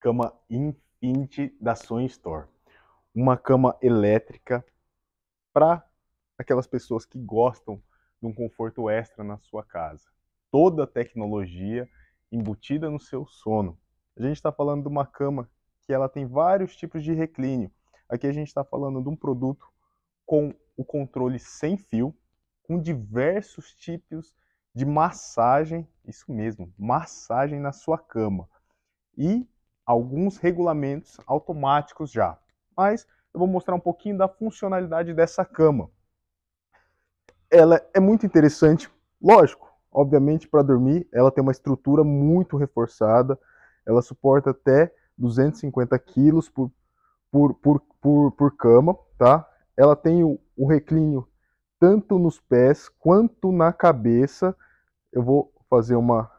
cama Infinity da Sony Store. Uma cama elétrica para aquelas pessoas que gostam de um conforto extra na sua casa. Toda a tecnologia embutida no seu sono. A gente está falando de uma cama que ela tem vários tipos de reclínio. Aqui a gente está falando de um produto com o controle sem fio, com diversos tipos de massagem, isso mesmo, massagem na sua cama. E alguns regulamentos automáticos já. Mas eu vou mostrar um pouquinho da funcionalidade dessa cama. Ela é muito interessante, lógico, obviamente para dormir, ela tem uma estrutura muito reforçada, ela suporta até 250 quilos por, por, por, por, por cama, tá? Ela tem o, o reclínio tanto nos pés quanto na cabeça. Eu vou fazer uma,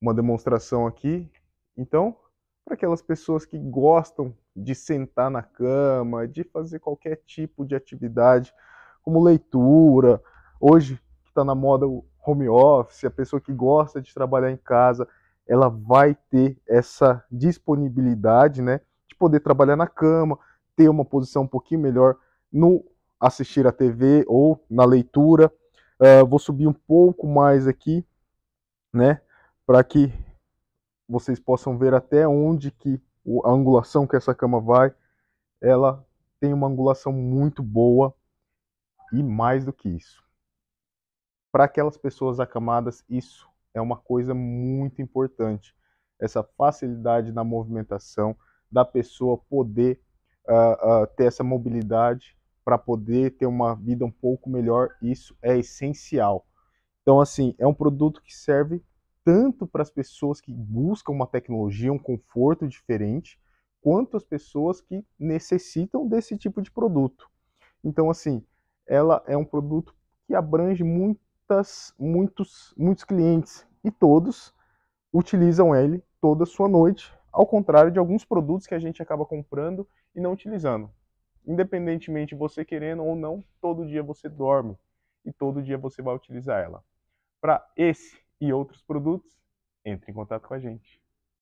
uma demonstração aqui. Então, para aquelas pessoas que gostam de sentar na cama, de fazer qualquer tipo de atividade, como leitura, hoje está na moda o home office, a pessoa que gosta de trabalhar em casa, ela vai ter essa disponibilidade, né, de poder trabalhar na cama, ter uma posição um pouquinho melhor no assistir à TV ou na leitura. Uh, vou subir um pouco mais aqui, né, para que vocês possam ver até onde que a angulação que essa cama vai. Ela tem uma angulação muito boa e mais do que isso. Para aquelas pessoas acamadas, isso é uma coisa muito importante. Essa facilidade na movimentação da pessoa poder uh, uh, ter essa mobilidade para poder ter uma vida um pouco melhor, isso é essencial. Então, assim, é um produto que serve tanto para as pessoas que buscam uma tecnologia, um conforto diferente, quanto as pessoas que necessitam desse tipo de produto. Então, assim, ela é um produto que abrange muitas, muitos, muitos clientes e todos utilizam ele toda a sua noite, ao contrário de alguns produtos que a gente acaba comprando e não utilizando. Independentemente você querendo ou não, todo dia você dorme e todo dia você vai utilizar ela. Para esse e outros produtos, entre em contato com a gente.